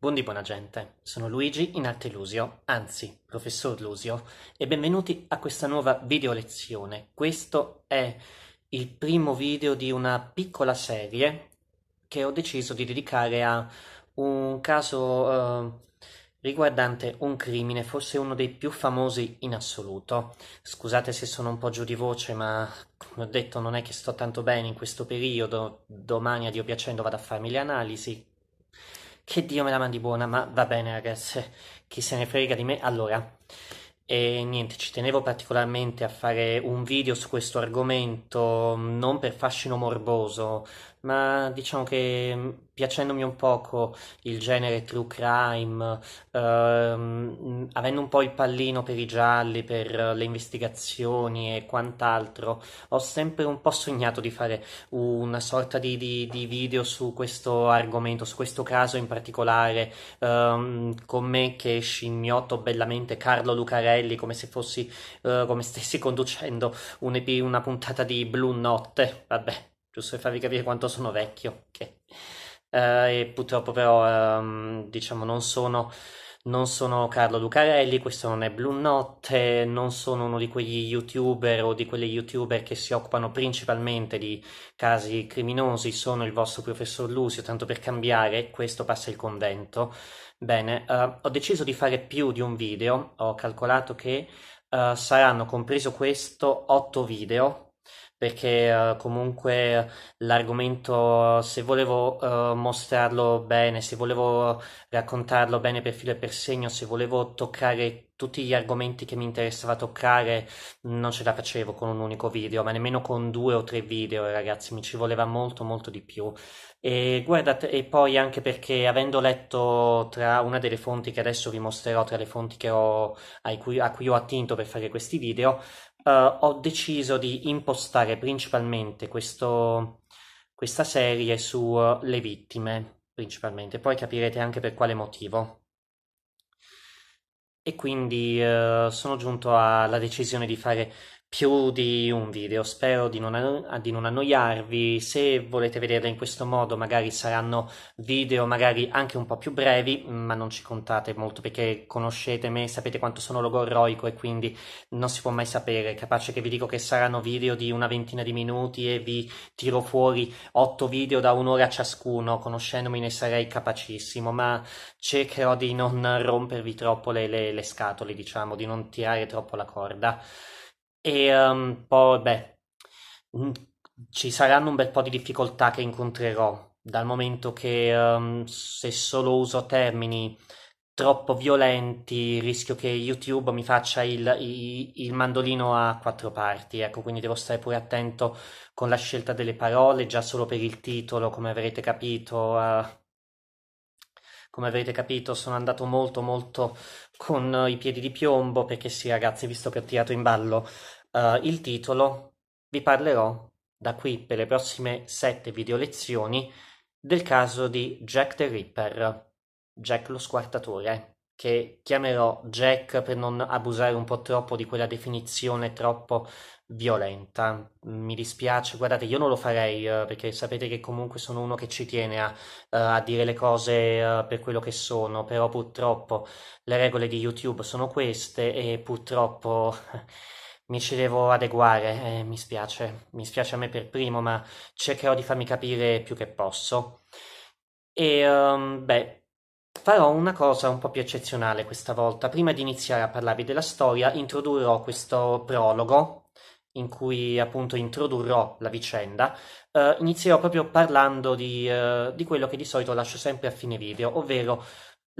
Buondì buona gente, sono Luigi in arte Lusio, anzi professor Lusio, e benvenuti a questa nuova video lezione. Questo è il primo video di una piccola serie che ho deciso di dedicare a un caso eh, riguardante un crimine, forse uno dei più famosi in assoluto. Scusate se sono un po' giù di voce, ma come ho detto non è che sto tanto bene in questo periodo, domani a Dio piacendo vado a farmi le analisi, che Dio me la mandi buona, ma va bene ragazzi, chi se ne frega di me. Allora, e niente, ci tenevo particolarmente a fare un video su questo argomento, non per fascino morboso, ma diciamo che mm, piacendomi un poco il genere true crime, ehm, avendo un po' il pallino per i gialli, per le investigazioni e quant'altro, ho sempre un po' sognato di fare una sorta di, di, di video su questo argomento, su questo caso in particolare, ehm, con me che scimmiotto bellamente Carlo Lucarelli, come se fossi, eh, come stessi conducendo un, una puntata di Blu Notte, vabbè giusto per farvi capire quanto sono vecchio, che okay. uh, eh, purtroppo però um, diciamo non sono, non sono Carlo Lucarelli, questo non è Blue Notte, non sono uno di quegli youtuber o di quelle youtuber che si occupano principalmente di casi criminosi, sono il vostro professor Lucio, tanto per cambiare, questo passa il convento. Bene, uh, ho deciso di fare più di un video, ho calcolato che uh, saranno compreso questo 8 video perché uh, comunque l'argomento, se volevo uh, mostrarlo bene, se volevo raccontarlo bene per filo e per segno, se volevo toccare tutti gli argomenti che mi interessava toccare, non ce la facevo con un unico video, ma nemmeno con due o tre video, ragazzi, mi ci voleva molto molto di più. E guardate, e poi anche perché avendo letto tra una delle fonti che adesso vi mostrerò, tra le fonti ho, cui, a cui ho attinto per fare questi video, Uh, ho deciso di impostare principalmente questo, questa serie sulle eh, vittime, principalmente, poi capirete anche per quale motivo. E quindi uh, sono giunto alla decisione di fare più di un video. Spero di non, ah, di non, annoiarvi. Se volete vederla in questo modo, magari saranno video, magari anche un po' più brevi, ma non ci contate molto perché conoscete me, sapete quanto sono logorroico e quindi non si può mai sapere. Capace che vi dico che saranno video di una ventina di minuti e vi tiro fuori otto video da un'ora ciascuno. Conoscendomi ne sarei capacissimo, ma cercherò di non rompervi troppo le, le, le scatole, diciamo, di non tirare troppo la corda. E um, poi, beh, ci saranno un bel po' di difficoltà che incontrerò, dal momento che um, se solo uso termini troppo violenti rischio che YouTube mi faccia il, il, il, mandolino a quattro parti, ecco, quindi devo stare pure attento con la scelta delle parole, già solo per il titolo, come avrete capito, uh, come avete capito sono andato molto molto con eh, i piedi di piombo perché sì ragazzi, visto che ho tirato in ballo uh, il titolo, vi parlerò da qui per le prossime sette video lezioni del caso di Jack the Ripper, Jack lo squartatore che chiamerò Jack per non abusare un po' troppo di quella definizione troppo violenta. Mi dispiace, guardate, io non lo farei eh, perché sapete che comunque sono uno che ci tiene a, eh, a dire le cose eh, per quello che sono, però purtroppo le regole di YouTube sono queste e purtroppo mi ci devo adeguare, eh, mi spiace, mi spiace a me per primo, ma cercherò di farmi capire più che posso. E um, beh, Farò una cosa un po' più eccezionale questa volta. Prima di iniziare a parlarvi della storia, introdurrò questo prologo in cui appunto introdurrò la vicenda, eh, inizierò proprio parlando di, eh, di, quello che di solito lascio sempre a fine video, ovvero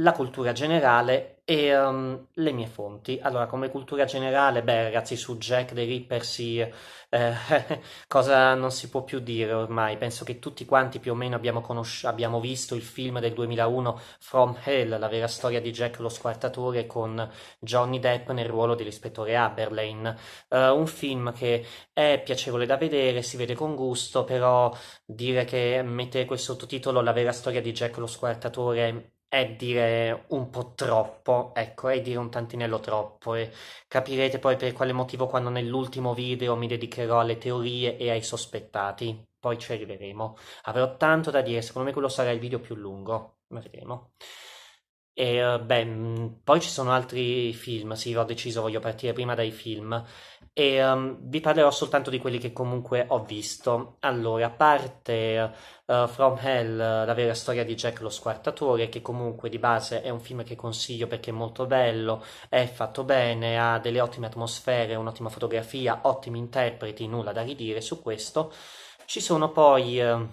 la cultura generale e um, le mie fonti. Allora, come cultura generale, beh ragazzi, su Jack the Ripper si... Sì, eh, cosa non si può più dire ormai. Penso che tutti quanti più o meno abbiamo, conosci- abbiamo visto il film del 2001 From Hell, la vera storia di Jack lo squartatore con Johnny Depp nel ruolo dell'ispettore Aberlane. Uh, un film che è piacevole da vedere, si vede con gusto, però dire che mette quel sottotitolo La vera storia di Jack lo squartatore è dire un po' troppo, ecco, è dire un tantinello troppo e capirete poi per quale motivo quando nell'ultimo video mi dedicherò alle teorie e ai sospettati. Poi ci arriveremo. Avrò tanto da dire, secondo me quello sarà il video più lungo. Vedremo. E eh, beh, mm, poi ci sono altri film, sì, ho deciso, voglio partire prima dai film. E um, vi parlerò soltanto di quelli che comunque ho visto. Allora, a parte uh, From Hell, la vera storia di Jack lo squartatore, che comunque di base è un film che consiglio perché è molto bello, è fatto bene, ha delle ottime atmosfere, un'ottima fotografia, ottimi interpreti, nulla da ridire su questo. Ci sono poi... Uh,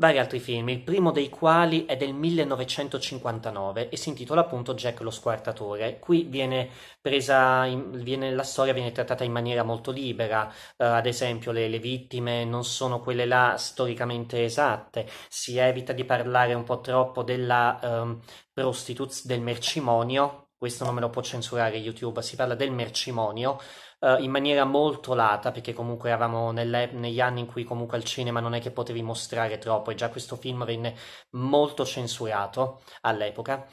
vari altri film, il primo dei quali è del 1959 e si intitola appunto Jack lo squartatore. Qui viene presa, in, viene, la storia viene trattata in maniera molto libera, uh, ad esempio le, le, vittime non sono quelle là storicamente esatte, si evita di parlare un po' troppo della um, prostituz- del mercimonio, questo non me lo può censurare YouTube, si parla del mercimonio, uh, in maniera molto lata, perché comunque eravamo negli anni in cui comunque al cinema non è che potevi mostrare troppo e già questo film venne molto censurato all'epoca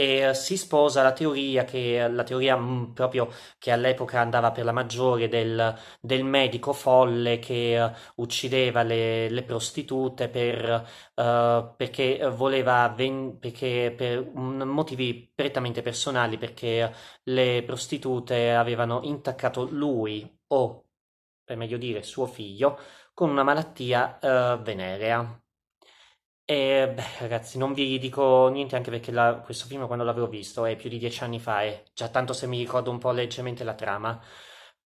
e eh, si sposa la teoria che la teoria mm, proprio che all'epoca andava per la maggiore del, del medico folle che eh, uccideva le, le, prostitute per, uh, perché voleva ven- perché per motivi prettamente personali perché le prostitute avevano intaccato lui o per meglio dire suo figlio con una malattia uh, venerea beh, ragazzi, non vi dico niente anche perché la, questo film quando l'avevo visto è più di dieci anni fa e già tanto se mi ricordo un po' leggermente la trama.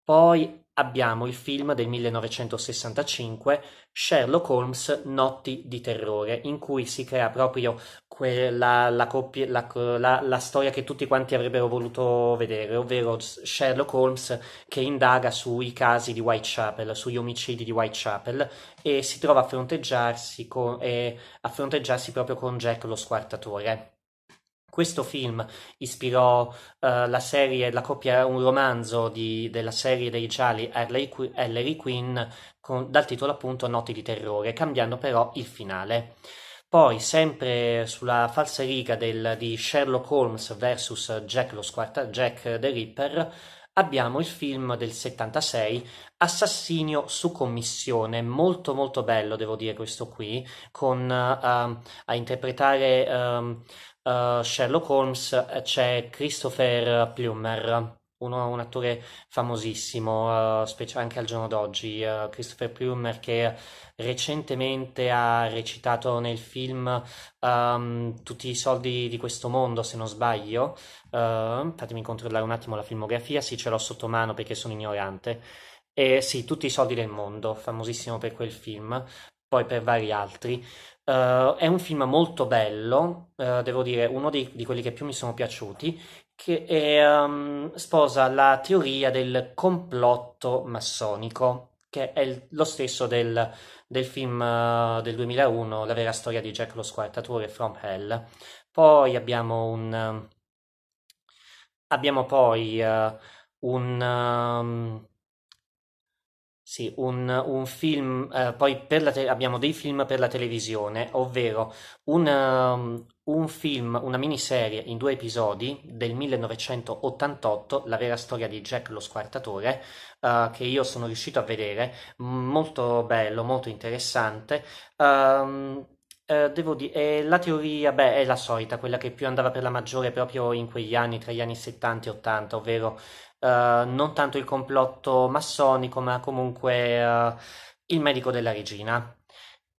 Poi abbiamo il film del 1965, Sherlock Holmes Notti di terrore, in cui si crea proprio quella, la, coppia, la, la, la, storia che tutti quanti avrebbero voluto vedere, ovvero Sherlock Holmes che indaga sui casi di Whitechapel, sugli omicidi di Whitechapel e si trova a fronteggiarsi, con, eh, a fronteggiarsi proprio con Jack lo squartatore. Questo film ispirò uh, la serie, la coppia, un romanzo di, della serie dei gialli Harley Queen con, dal titolo appunto Noti di terrore, cambiando però il finale. Poi, sempre sulla falsa riga del, di Sherlock Holmes vs. Jack lo Squarta, Jack the Ripper, abbiamo il film del 76 Assassinio su commissione, molto molto bello devo dire questo qui, con uh, a interpretare um, eh, Sherlock Holmes eh, c'è Christopher Plummer, uno, un attore famosissimo, uh, specie anche al giorno d'oggi, uh, Christopher Plummer che recentemente ha recitato nel film um, Tutti i soldi di questo mondo, se non sbaglio. Uh, fatemi controllare un attimo la filmografia, sì ce l'ho sotto mano perché sono ignorante. E sì, Tutti i soldi del mondo, famosissimo per quel film, poi per vari altri. Uh, è un film molto bello, uh, devo dire, uno di, di, quelli che più mi sono piaciuti, che è, um, sposa la teoria del complotto massonico, che è il, lo stesso del, del film uh, del 2001, La vera storia di Jack lo squartatore, From Hell. Poi abbiamo un... Ehm, abbiamo poi un... Um, sì, un, un film, eh, poi per la abbiamo dei film per la televisione, ovvero un, um, un film, una miniserie in due episodi del 1988, La vera storia di Jack lo squartatore, uh, che io sono riuscito a vedere, molto bello, molto interessante. Um, Uh, devo dire, eh, la teoria, beh, è la solita, quella che più andava per la maggiore proprio in quegli anni, tra gli anni 70 e 80, ovvero eh, non tanto il complotto massonico, ma comunque uh, il medico della regina.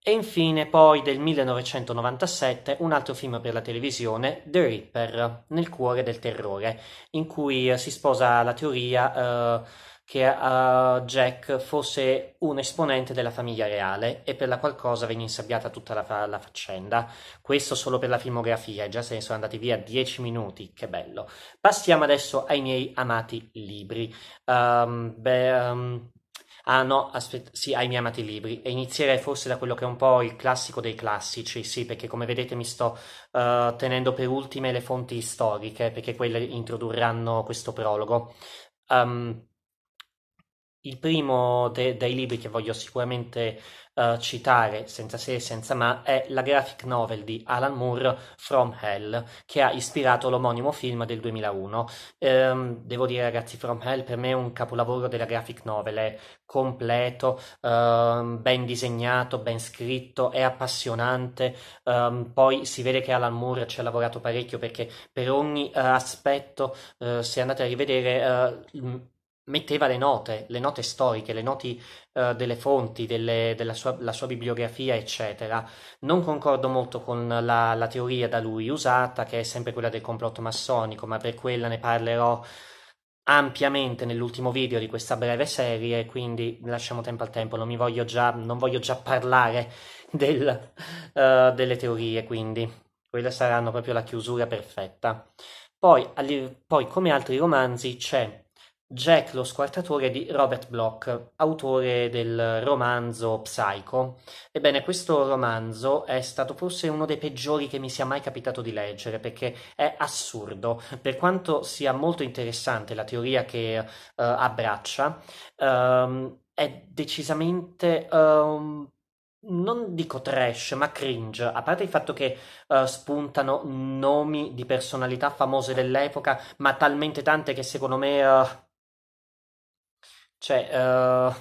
E infine poi del 1997 un altro film per la televisione, The Ripper, nel cuore del terrore, in cui eh, si sposa la teoria che uh, Jack fosse un esponente della famiglia reale e per la qual cosa venne insabbiata tutta la, fa- la faccenda. Questo solo per la filmografia, e già se ne sono andati via dieci minuti, che bello. Passiamo adesso ai miei amati libri. Um, beh, um... Ah no, aspetta, sì, ai miei amati libri e inizierei forse da quello che è un po' il classico dei classici, sì, perché come vedete mi sto uh, tenendo per ultime le fonti storiche, perché quelle introdurranno questo prologo. Um, il primo de- dei libri che voglio sicuramente uh, citare, senza se e senza ma, è la graphic novel di Alan Moore, From Hell, che ha ispirato l'omonimo film del 2001. Ehm, devo dire, ragazzi, From Hell per me è un capolavoro della graphic novel, è completo, um, ben disegnato, ben scritto, è appassionante. Um, poi si vede che Alan Moore ci ha lavorato parecchio perché per ogni uh, aspetto, uh, se andate a rivedere, metteva le note, le note storiche, le note uh, delle fonti, delle, della sua, sua, bibliografia, eccetera. Non concordo molto con la, la, teoria da lui usata, che è sempre quella del complotto massonico, ma per quella ne parlerò ampiamente nell'ultimo video di questa breve serie, quindi lasciamo tempo al tempo, non, voglio già, non voglio già parlare del, uh, delle teorie, quindi quelle saranno proprio la chiusura perfetta. Poi, poi come altri romanzi, c'è Jack lo squartatore di Robert Bloch, autore del romanzo Psycho. Ebbene, questo romanzo è stato forse uno dei peggiori che mi sia mai capitato di leggere perché è assurdo. Per quanto sia molto interessante la teoria che uh, abbraccia, um, è decisamente um, non dico trash, ma cringe, a parte il fatto che uh, spuntano nomi di personalità famose dell'epoca, ma talmente tante che secondo me uh, cioè, uh,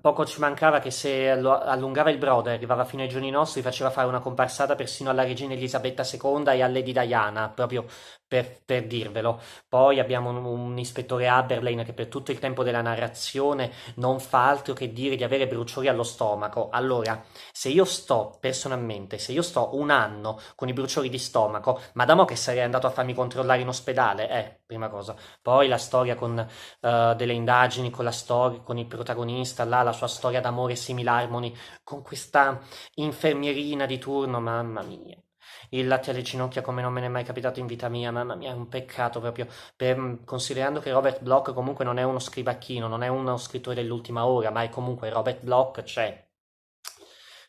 poco ci mancava che se lo allungava il brodo e arrivava fino ai giorni nostri, faceva fare una comparsata persino alla regina Elisabetta II e a Lady Diana, proprio per, per, dirvelo. Poi abbiamo un, un, ispettore Aberlane che per tutto il tempo della narrazione non fa altro che dire di avere bruciori allo stomaco. Allora, se io sto personalmente, se io sto un anno con i bruciori di stomaco, madamo che sarei andato a farmi controllare in ospedale, eh, prima cosa. Poi la storia con uh, delle indagini, con la storia, con il protagonista, là, la sua storia d'amore simile Harmony, con questa infermierina di turno, mamma mia il latte alle ginocchia come non me ne è mai capitato in vita mia, mamma mia, è un peccato proprio, per, mm, considerando che Robert Bloch comunque non è uno scrivacchino, non è uno scrittore dell'ultima ora, ma è comunque Robert Bloch, c'è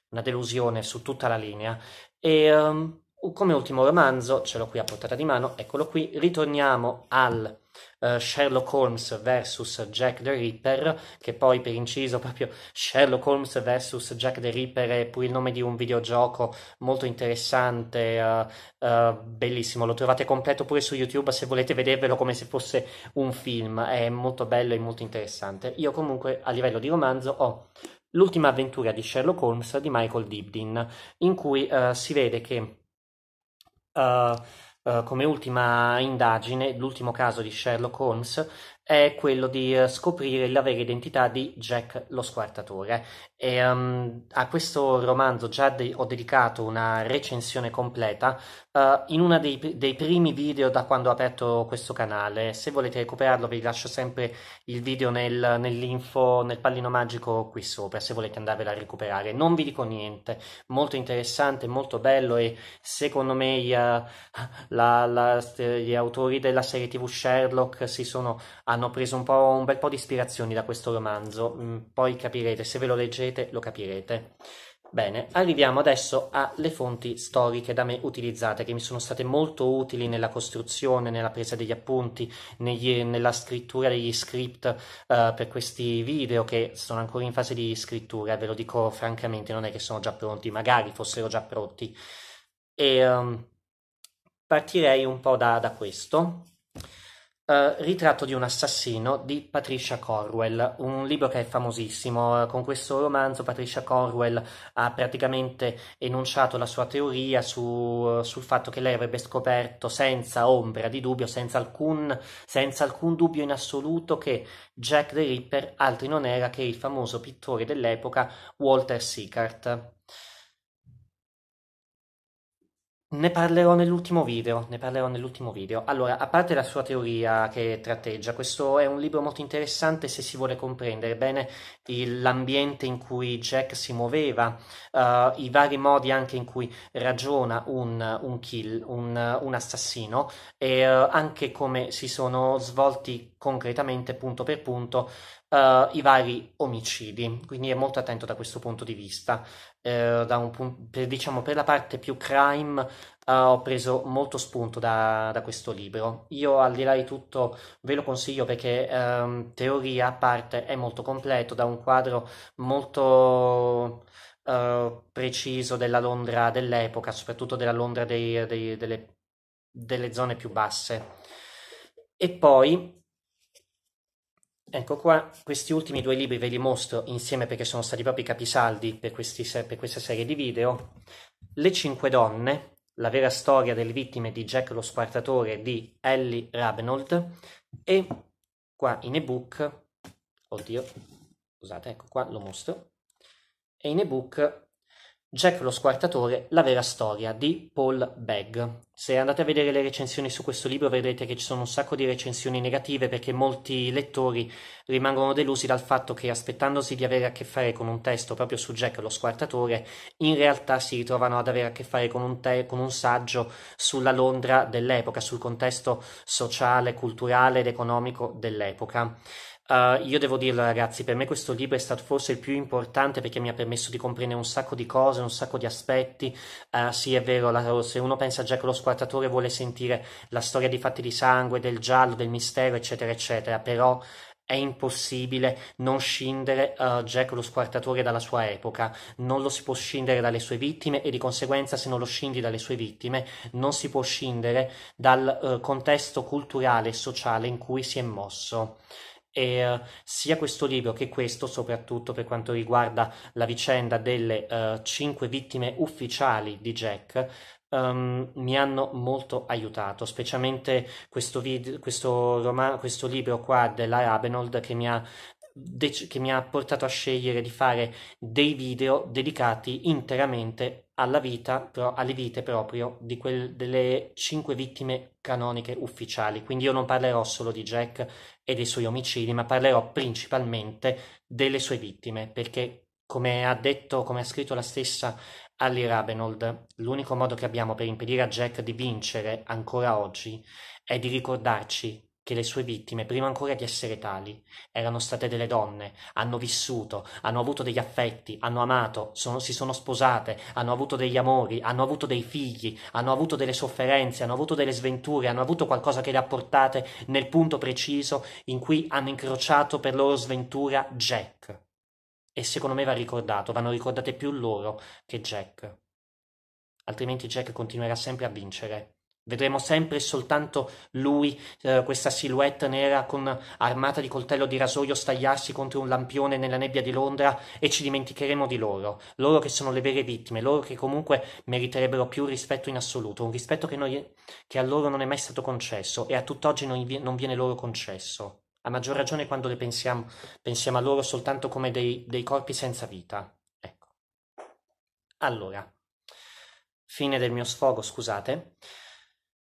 una delusione su tutta la linea. E um, come ultimo romanzo, ce l'ho qui a portata di mano, eccolo qui, ritorniamo al uh, Sherlock Holmes vs Jack the Ripper, che poi per inciso proprio Sherlock Holmes vs Jack the Ripper è pure il nome di un videogioco molto interessante, uh, uh, bellissimo, lo trovate completo pure su YouTube se volete vedervelo come se fosse un film, è molto bello e molto interessante. Io comunque a livello di romanzo ho L'ultima avventura di Sherlock Holmes di Michael Dibdin, in cui si vede che Uh, eh, come ultima indagine, l'ultimo caso di Sherlock Holmes è quello di eh, scoprire la vera identità di Jack lo squartatore e, um, a questo romanzo già de- ho dedicato una recensione completa uh, in uno dei, dei, primi video da quando ho aperto questo canale. Se volete recuperarlo vi lascio sempre il video nel, nell'info, nel pallino magico qui sopra, se volete andarvela a recuperare. Non vi dico niente, molto interessante, molto bello e secondo me gli, uh, la, la, gli autori della serie tv Sherlock sono, hanno preso un, un, bel po' di ispirazioni da questo romanzo. Mm, poi capirete se ve lo leggete leggerete lo capirete. Bene, arriviamo adesso alle fonti storiche da me utilizzate, che mi sono state molto utili nella costruzione, nella presa degli appunti, negli, nella scrittura degli script uh, per questi video che sono ancora in fase di scrittura, ve lo dico francamente, non è che sono già pronti, magari fossero già pronti. E um, partirei un po' da, da questo. Eh, Ritratto di un assassino di Patricia Corwell, un libro che è famosissimo. Eh, con questo romanzo Patricia Corwell ha praticamente enunciato la sua teoria su, eh, sul fatto che lei avrebbe scoperto senza ombra di dubbio, senza alcun, senza alcun dubbio in assoluto, che Jack the Ripper altri non era che il famoso pittore dell'epoca Walter Sickert. Ne parlerò nell'ultimo video, ne parlerò nell'ultimo video. Allora, a parte la sua teoria che tratteggia, questo è un libro molto interessante se si vuole comprendere bene l'ambiente in cui Jack si muoveva, uh, i vari modi anche in cui ragiona un, un kill, un, un assassino, e uh, anche come si sono svolti concretamente punto per punto uh, i vari omicidi, quindi è molto attento da questo punto di vista. Uh, pun- per, diciamo, per la parte più crime uh, ho preso molto spunto da, da, questo libro. Io al di là di tutto ve lo consiglio perché um, teoria a parte è molto completo, da un quadro molto... preciso della Londra dell'epoca, soprattutto della Londra dei, dei, delle, delle zone più basse. E poi Ecco qua, questi ultimi due libri ve li mostro insieme perché sono stati proprio i capisaldi per, questi, per questa serie di video. Le cinque donne, la vera storia delle vittime di Jack lo Squartatore di Ellie Rabenold e qua in ebook, oddio, scusate, ecco qua lo mostro, e in ebook Jack lo squartatore, la vera storia di Paul Begg. Se andate a vedere le recensioni su questo libro vedrete che ci sono un sacco di recensioni negative perché molti lettori rimangono delusi dal fatto che aspettandosi di avere a che fare con un testo proprio su Jack lo squartatore, in realtà si ritrovano ad avere a che fare con un, te- con un saggio sulla Londra dell'epoca, sul contesto sociale, culturale ed economico dell'epoca. Ah, io devo dirlo ragazzi, per me questo libro è stato forse il più importante perché mi ha permesso di comprendere un sacco di cose, un sacco di aspetti. Uh, sì, è vero, la, se uno pensa già che lo squartatore vuole sentire la storia di fatti di sangue, del giallo, del mistero, eccetera, eccetera, però è impossibile non scindere uh, Jack lo squartatore dalla sua epoca, non lo si può scindere dalle sue vittime e di conseguenza se non lo scindi dalle sue vittime non si può scindere dal uh, contesto culturale e sociale in cui si è mosso e uh, sia questo libro che questo, soprattutto per quanto riguarda la vicenda delle uh, cinque vittime ufficiali di Jack, um, mi hanno molto aiutato, specialmente questo, vid- questo, roman- questo libro qua della Rabenold che mi ha dec- che mi ha portato a scegliere di fare dei video dedicati interamente alla vita, pro- alle vite proprio di quel- delle cinque vittime canoniche ufficiali. Quindi io non parlerò solo di Jack e dei suoi omicidi, ma parlerò principalmente delle sue vittime, perché come ha detto, come ha scritto la stessa Ali Rabenold, l'unico modo che abbiamo per impedire a Jack di vincere ancora oggi è di ricordarci che le sue vittime, prima ancora di essere tali, erano state delle donne, hanno vissuto, hanno avuto degli affetti, hanno amato, sono, si sono sposate, hanno avuto degli amori, hanno avuto dei figli, hanno avuto delle sofferenze, hanno avuto delle sventure, hanno avuto qualcosa che le ha portate nel punto preciso in cui hanno incrociato per loro sventura Jack. E secondo me va ricordato, vanno ricordate più loro che Jack. Altrimenti Jack continuerà sempre a vincere Vedremo sempre e soltanto lui, eh, questa silhouette nera con armata di coltello di rasoio, stagliarsi contro un lampione nella nebbia di Londra e ci dimenticheremo di loro, loro che sono le vere vittime, loro che comunque meriterebbero più rispetto in assoluto, un rispetto che, noi, che a loro non è mai stato concesso e a tutt'oggi non, non viene loro concesso, a maggior ragione quando le pensiamo, pensiamo a loro soltanto come dei, dei corpi senza vita. Ecco. Allora, fine del mio sfogo, scusate.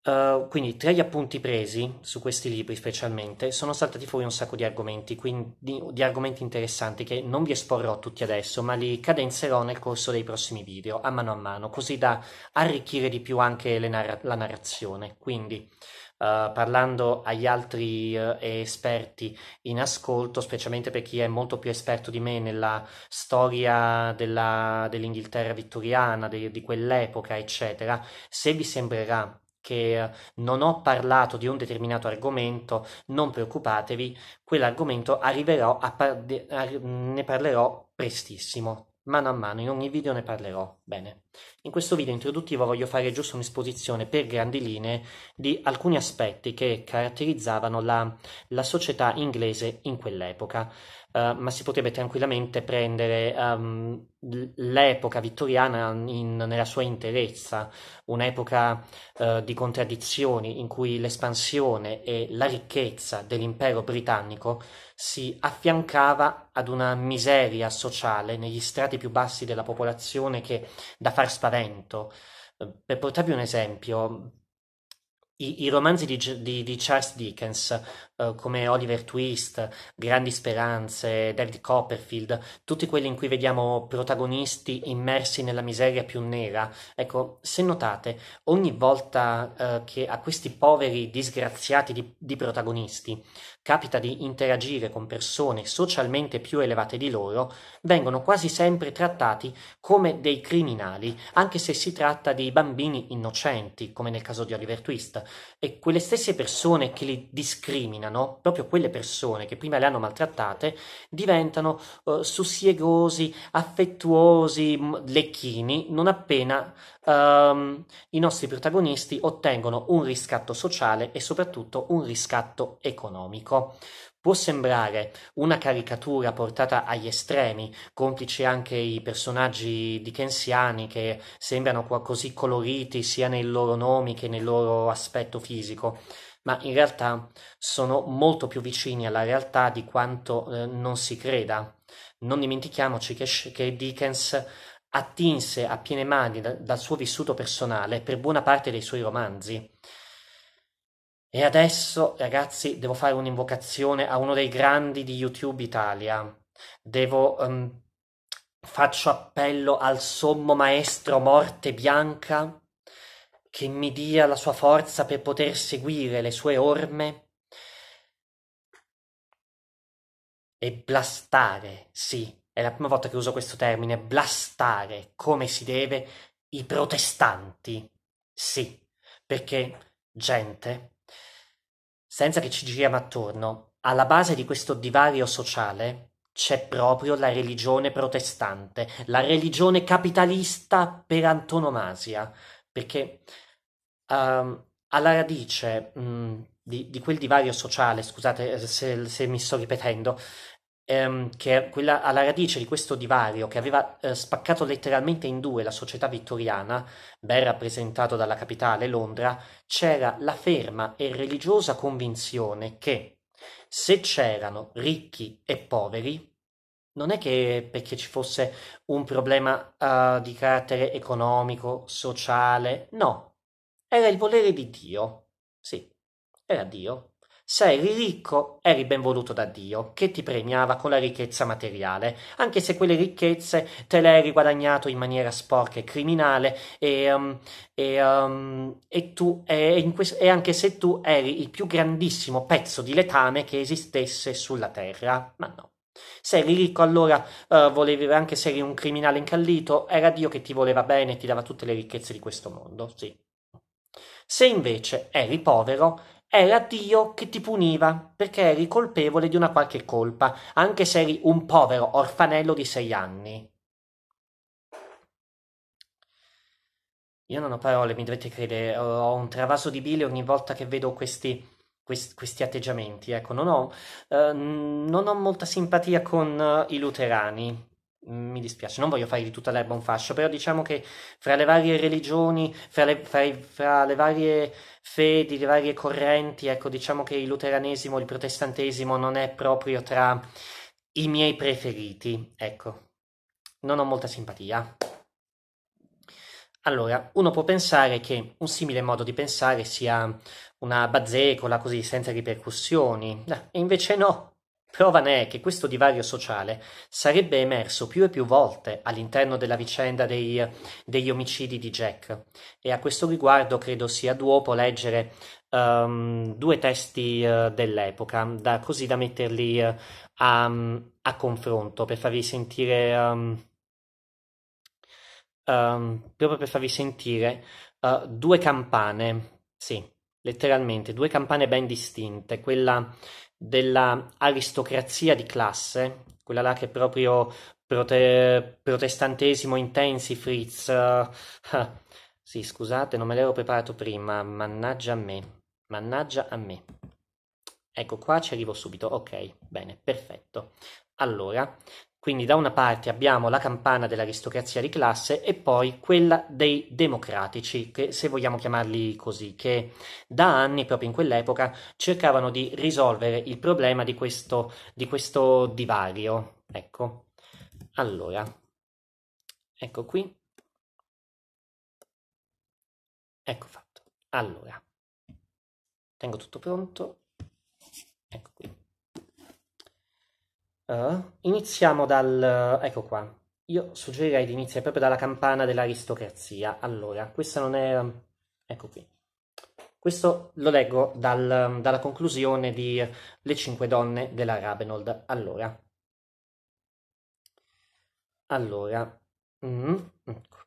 Ehm, quindi tra gli appunti presi su questi libri specialmente sono saltati fuori un sacco di argomenti, quindi di, argomenti interessanti che non vi esporrò tutti adesso, ma li cadenzerò nel corso dei prossimi video, a mano a mano, così da arricchire di più anche narra- la narrazione. Quindi Uh, parlando agli altri uh, esperti in ascolto, specialmente per chi è molto più esperto di me nella storia della, dell'Inghilterra vittoriana, de, di quell'epoca, eccetera, se vi sembrerà che eh, non ho parlato di un determinato argomento, non preoccupatevi, quell'argomento arriverò a par- ne parlerò prestissimo, mano a mano, in ogni video ne parlerò. Bene. In questo video introduttivo voglio fare giusto un'esposizione per grandi linee di alcuni aspetti che caratterizzavano la, la società inglese in quell'epoca. Eh, ma si potrebbe tranquillamente prendere um, l'epoca vittoriana in, nella sua interezza, un'epoca uh, di contraddizioni in cui l'espansione e la ricchezza dell'impero britannico si affiancava ad una miseria sociale negli strati più bassi della popolazione che da far spavento. Eh, per portarvi un esempio, i, i romanzi di, di, di, Charles Dickens eh, come Oliver Twist, Grandi Speranze, David Copperfield, tutti quelli in cui vediamo protagonisti immersi nella miseria più nera. Ecco, se notate, ogni volta uh, che a questi poveri disgraziati di, di protagonisti capita di interagire con persone socialmente più elevate di loro, vengono quasi sempre trattati come dei criminali, anche se si tratta di bambini innocenti, come nel caso di Oliver Twist, e quelle stesse persone che li discriminano premiano proprio quelle persone che prima le hanno maltrattate, diventano eh, sussiegosi, affettuosi, lecchini, non appena ehm, i nostri protagonisti ottengono un riscatto sociale e soprattutto un riscatto economico. Può sembrare una caricatura portata agli estremi, complici anche i personaggi dickensiani che sembrano così coloriti sia nei loro nomi che nel loro aspetto fisico ma in realtà sono molto più vicini alla realtà di quanto eh, non si creda. Non dimentichiamoci che, che Dickens attinse a piene mani da, dal suo vissuto personale per buona parte dei suoi romanzi. E adesso, ragazzi, devo fare un'invocazione a uno dei grandi di YouTube Italia. Devo. Um, faccio appello al sommo maestro Morte Bianca che mi dia la sua forza per poter seguire le sue orme e blastare, sì, è la prima volta che uso questo termine, blastare come si deve i protestanti, sì, perché gente, senza che ci giriamo attorno, alla base di questo divario sociale c'è proprio la religione protestante, la religione capitalista per antonomasia, perché um, alla radice mh, mhmm, di, di, quel divario sociale, scusate eh, se, se mi sto ripetendo, ehm, che quella, alla radice di questo divario che aveva eh, spaccato letteralmente in due la società vittoriana, ben rappresentato dalla capitale Londra, c'era la ferma e religiosa convinzione che se c'erano ricchi e poveri, non è che perché ci fosse un problema, uhm, di carattere economico, sociale, no. Era il volere di Dio. Sì, era Dio. Se eri ricco, eri benvoluto da Dio, che ti premiava con la ricchezza materiale, anche se quelle ricchezze te le eri guadagnato in maniera sporca e criminale, e, um, e, um, e, tu, e, e anche se tu eri il più grandissimo pezzo di letame che esistesse sulla terra. Ma no. Se eri ricco allora uh, volevi, anche se eri un criminale incallito, era Dio che ti voleva bene e ti dava tutte le ricchezze di questo mondo, sì. Se invece eri povero, era Dio che ti puniva perché eri colpevole di una qualche colpa, anche se eri un povero orfanello di sei anni. Io non ho parole, mi dovete credere, ho un travaso di bile ogni volta che vedo questi quest- questi atteggiamenti. Ecco, non ho, eh, non ho, molta simpatia con eh, i luterani. Mi dispiace, non voglio fare di tutta l'erba un fascio, però diciamo che fra le varie religioni, fra le, fra fra le varie fedi, le varie correnti, ecco, diciamo che il luteranesimo, il protestantesimo non è proprio tra i miei preferiti. Ecco, non ho molta simpatia. Allora, uno può pensare che un simile modo di pensare sia una bazzecola così senza ripercussioni, e invece no. Prova ne è che questo divario sociale sarebbe emerso più e più volte all'interno della vicenda dei, degli omicidi di Jack e a questo riguardo credo sia duopo leggere um, due testi uh, dell'epoca, da, così da metterli uh, a, a, confronto per farvi sentire um, um, proprio per farvi sentire, uh, due campane, sì, letteralmente, due campane ben distinte, quella dell'aristocrazia di classe, quella là che è proprio prote- protestantesimo intensi, Fritz. Uh, sì, scusate, non me l'ero preparato prima, mannaggia a me, mannaggia a me. Ecco qua, ci arrivo subito, ok, bene, perfetto. Allora, quindi da una parte abbiamo la campana dell'aristocrazia di classe e poi quella dei democratici, che se vogliamo chiamarli così, che da anni proprio in quell'epoca cercavano di risolvere il problema di questo, di questo divario. Ecco, allora, ecco qui. Ecco fatto. Allora, tengo tutto pronto. Ecco qui. Eh? iniziamo dal... ecco qua. Io suggerirei di iniziare proprio dalla campana dell'aristocrazia. Allora, questa non è... ecco qui. Questo lo leggo dal, dalla conclusione di Le cinque donne della Rabenold. Allora. Allora. Mm, ecco.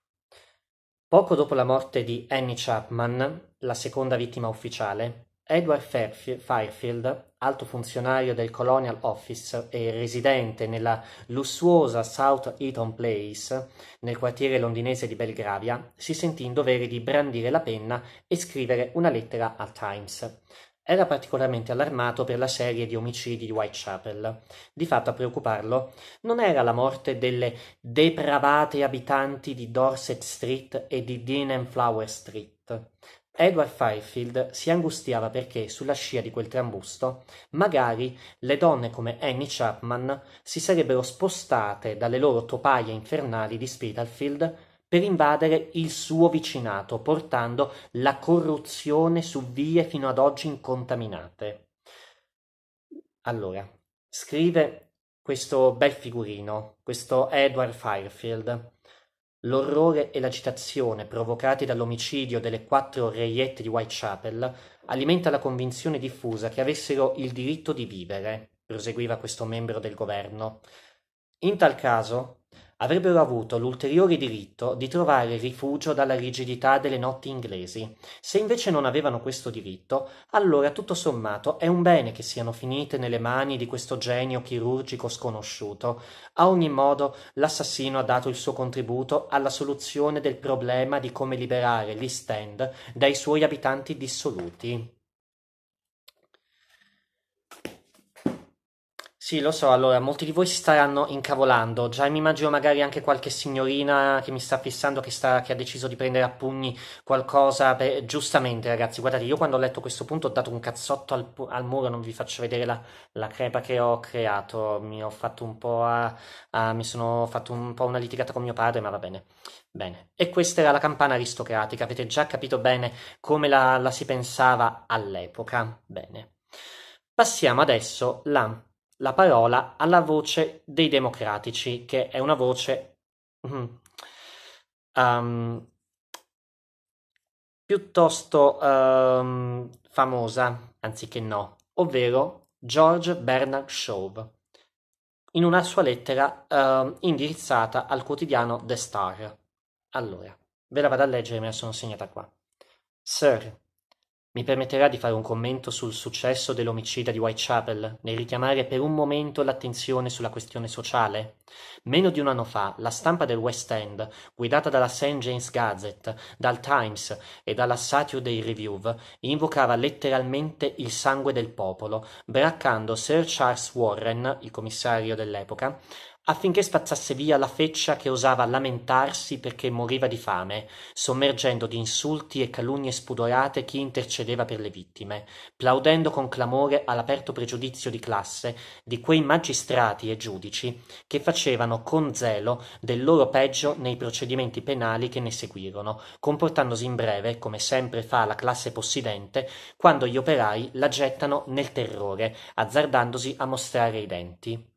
Poco dopo la morte di Annie Chapman, la seconda vittima ufficiale, Edward Fairfield, alto funzionario del Colonial Office e residente nella lussuosa South Eaton Place, nel quartiere londinese di Belgravia, si sentì in dovere di brandire la penna e scrivere una lettera al Times. Era particolarmente allarmato per la serie di omicidi di Whitechapel. Di fatto a preoccuparlo non era la morte delle depravate abitanti di Dorset Street e di Dean and Flower Street, Edward Fairfield si angustiava perché, sulla scia di quel trambusto, magari le donne come Annie Chapman si sarebbero spostate dalle loro topaie infernali di Spitalfield per invadere il suo vicinato, portando la corruzione su vie fino ad oggi incontaminate. Allora, scrive questo bel figurino, questo Edward Fairfield, L'orrore e l'agitazione provocati dall'omicidio delle quattro reiette di Whitechapel alimenta la convinzione diffusa che avessero il diritto di vivere, proseguiva questo membro del governo. In tal caso, avrebbero avuto l'ulteriore diritto di trovare rifugio dalla rigidità delle notti inglesi. Se invece non avevano questo diritto, allora tutto sommato è un bene che siano finite nelle mani di questo genio chirurgico sconosciuto. A ogni modo, l'assassino ha dato il suo contributo alla soluzione del problema di come liberare l'East End dai suoi abitanti dissoluti. Sì, lo so, allora molti di voi si staranno incavolando, già mi immagino magari anche qualche signorina che mi sta fissando, che, sta, che ha deciso di prendere a pugni qualcosa, per... giustamente ragazzi, guardate, io quando ho letto questo punto ho dato un cazzotto al, al muro, non vi faccio vedere la, la, crepa che ho creato, mi, ho fatto un po a, a, mi sono fatto un po' una litigata con mio padre, ma va bene. Bene, e questa era la campana aristocratica, avete già capito bene come la, la si pensava all'epoca. Bene, passiamo adesso la la parola alla voce dei democratici, che è una voce um, piuttosto um, famosa, anziché no, ovvero George Bernard Shaw, in una sua lettera um, indirizzata al quotidiano The Star. Allora, ve la vado a leggere, me la sono segnata qua. Sir, mi permetterà di fare un commento sul successo dell'omicida di Whitechapel, nel richiamare per un momento l'attenzione sulla questione sociale. Meno di un anno fa, la stampa del West End, guidata dalla St. James Gazette, dal Times e dalla Saturday Review, invocava letteralmente il sangue del popolo, braccando Sir Charles Warren, il commissario dell'epoca, affinché spazzasse via la feccia che osava lamentarsi perché moriva di fame, sommergendo di insulti e calunnie spudorate chi intercedeva per le vittime, plaudendo con clamore all'aperto pregiudizio di classe di quei magistrati e giudici che facevano con zelo del loro peggio nei procedimenti penali che ne seguirono, comportandosi in breve, come sempre fa la classe possidente, quando gli operai la gettano nel terrore, azzardandosi a mostrare i denti.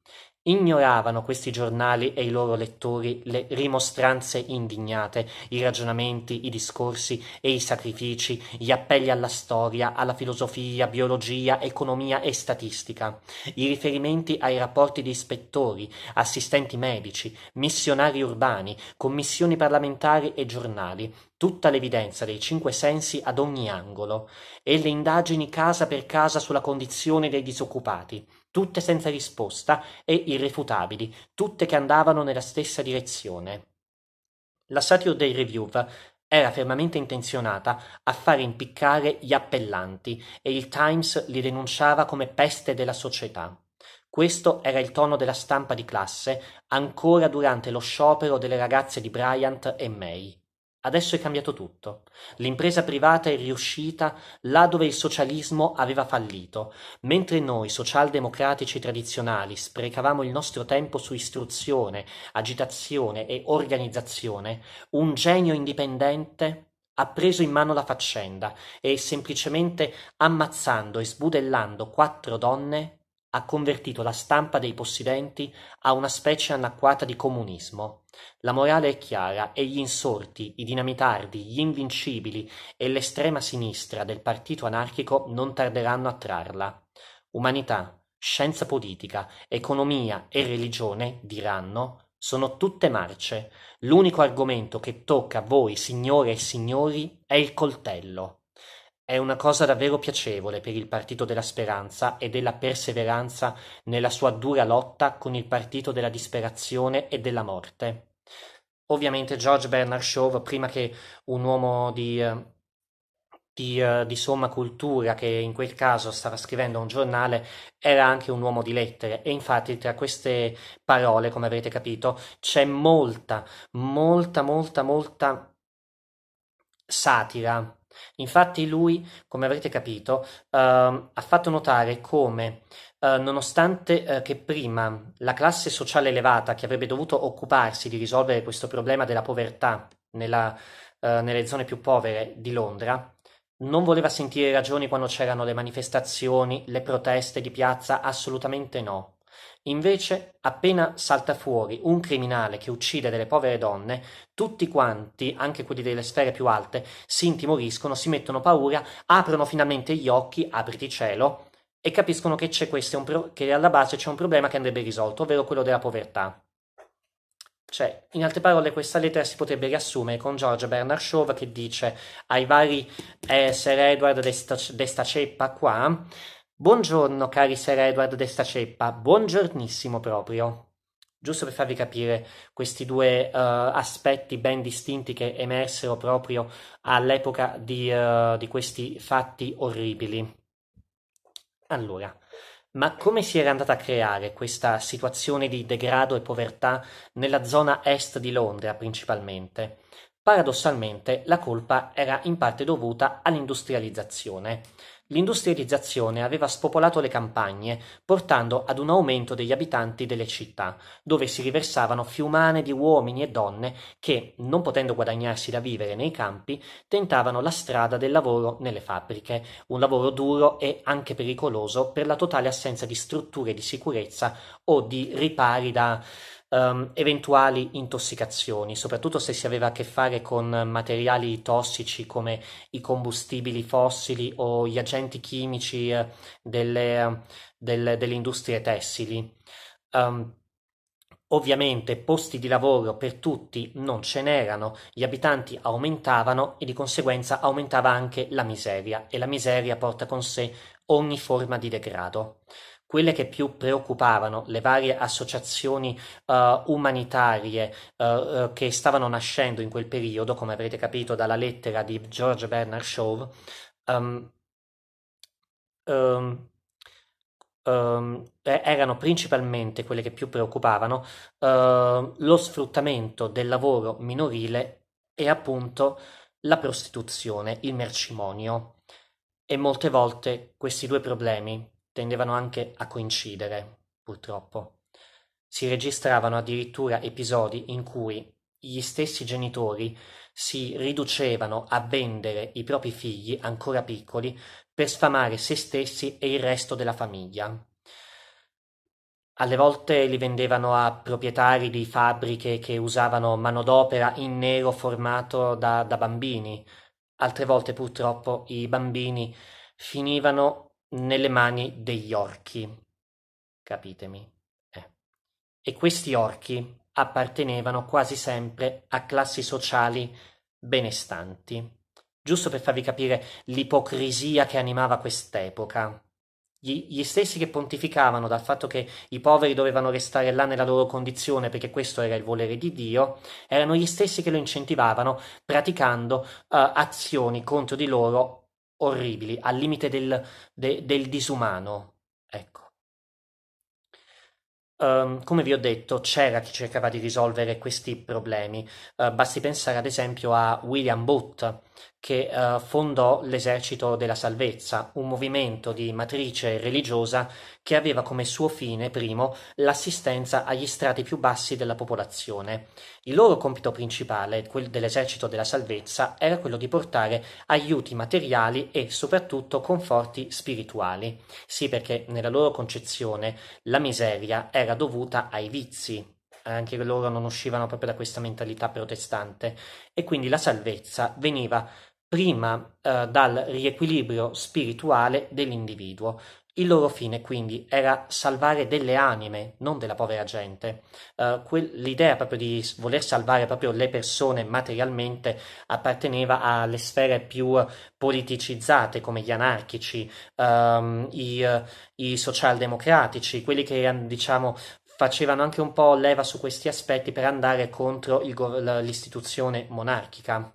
Ignoravano questi giornali e i loro lettori le rimostranze indignate, i ragionamenti, i discorsi e i sacrifici, gli appelli alla storia, alla filosofia, biologia, economia e statistica, i riferimenti ai rapporti di ispettori, assistenti medici, missionari urbani, commissioni parlamentari e giornali, tutta l'evidenza dei cinque sensi ad ogni angolo, e le indagini casa per casa sulla condizione dei disoccupati, tutte senza risposta e irrefutabili, tutte che andavano nella stessa direzione. La Satire Day Review era fermamente intenzionata a fare impiccare gli appellanti e il Times li denunciava come peste della società. Questo era il tono della stampa di classe ancora durante lo sciopero delle ragazze di Bryant e May. Adesso è cambiato tutto. L'impresa privata è riuscita là dove il socialismo aveva fallito, mentre noi socialdemocratici tradizionali sprecavamo il nostro tempo su istruzione, agitazione e organizzazione, un genio indipendente ha preso in mano la faccenda e semplicemente ammazzando e sbudellando quattro donne ha convertito la stampa dei possidenti a una specie anacquata di comunismo. La morale è chiara e gli insorti, i dinamitardi, gli invincibili e l'estrema sinistra del partito anarchico non tarderanno a trarla. Umanità, scienza politica, economia e religione, diranno, sono tutte marce. L'unico argomento che tocca a voi, signore e signori, è il coltello. È una cosa davvero piacevole per il partito della speranza e della perseveranza nella sua dura lotta con il partito della disperazione e della morte. Ovviamente George Bernard Shaw, prima che un uomo di, eh, di, eh, di, somma cultura, che in quel caso stava scrivendo un giornale, era anche un uomo di lettere e infatti tra queste parole, come avrete capito, c'è molta, molta, molta, molta satira Infatti lui, come avrete capito, eh, ha fatto notare come, eh, nonostante eh, che prima la classe sociale elevata, che avrebbe dovuto occuparsi di risolvere questo problema della povertà nella, eh, nelle zone più povere di Londra, non voleva sentire ragioni quando c'erano le manifestazioni, le proteste di piazza, assolutamente no. Invece, appena salta fuori un criminale che uccide delle povere donne, tutti quanti, anche quelli delle sfere più alte, si intimoriscono, si mettono paura, aprono finalmente gli occhi, apriti cielo, e capiscono che, c'è questo, che alla base c'è un problema che andrebbe risolto, ovvero quello della povertà. Cioè, in altre parole, questa lettera si potrebbe riassumere con George Bernard Shaw che dice ai vari eh, Sir Edward desta, sta, ceppa qua, Buongiorno, cari Sir Edward Desta Ceppa, buongiornissimo proprio. Giusto per farvi capire questi due uh, aspetti ben distinti che emersero proprio all'epoca di, uh, di questi fatti orribili. Allora, ma come si era andata a creare questa situazione di degrado e povertà nella zona est di Londra principalmente? Paradossalmente la colpa era in parte dovuta all'industrializzazione. L'industrializzazione aveva spopolato le campagne, portando ad un aumento degli abitanti delle città, dove si riversavano fiumane di uomini e donne che, non potendo guadagnarsi da vivere nei campi, tentavano la strada del lavoro nelle fabbriche, un lavoro duro e anche pericoloso per la totale assenza di strutture di sicurezza o di ripari da um, eventuali intossicazioni, soprattutto se si aveva a che fare con materiali tossici come i combustibili fossili o gli agenti chimici eh, delle, delle, delle industrie tessili. Um, Ovviamente posti di lavoro per tutti non ce n'erano, gli abitanti aumentavano e di conseguenza aumentava anche la miseria e la miseria porta con sé ogni forma di degrado quelle che più preoccupavano le varie associazioni uh, umanitarie uh, che stavano nascendo in quel periodo, come avrete capito dalla lettera di George Bernard Shaw, um, um, Um, erano principalmente quelle che più preoccupavano uh, lo sfruttamento del lavoro minorile e appunto la prostituzione, il mercimonio. E molte volte questi due problemi tendevano anche a coincidere, purtroppo. Si registravano addirittura episodi in cui gli stessi genitori si riducevano a vendere i propri figli ancora piccoli per sfamare se stessi e il resto della famiglia. Alle volte li vendevano a proprietari di fabbriche che usavano manodopera in nero formato da, da bambini, altre volte purtroppo i bambini finivano nelle mani degli orchi. Capitemi. Eh. E questi orchi appartenevano quasi sempre a classi sociali benestanti. Giusto per farvi capire l'ipocrisia che animava quest'epoca. Gli, gli stessi che pontificavano dal fatto che i poveri dovevano restare là nella loro condizione perché questo era il volere di Dio, erano gli stessi che lo incentivavano praticando uh, azioni contro di loro orribili, al limite del, de, del disumano. Ecco. Um, come vi ho detto, c'era chi cercava di risolvere questi problemi. Uh, basti pensare ad esempio a William Booth, che eh, fondò l'Esercito della Salvezza, un movimento di matrice religiosa che aveva come suo fine primo l'assistenza agli strati più bassi della popolazione. Il loro compito principale, quello dell'Esercito della Salvezza, era quello di portare aiuti materiali e soprattutto conforti spirituali. Sì, perché nella loro concezione la miseria era dovuta ai vizi, anche loro non uscivano proprio da questa mentalità protestante e quindi la salvezza veniva prima eh, dal riequilibrio spirituale dell'individuo. Il loro fine quindi era salvare delle anime, non della povera gente. Uh, eh, que- l'idea proprio di voler salvare proprio le persone materialmente apparteneva alle sfere più politicizzate come gli anarchici, um, i, i, socialdemocratici, quelli che erano diciamo facevano anche un po' leva su questi aspetti per andare contro il, l'istituzione monarchica.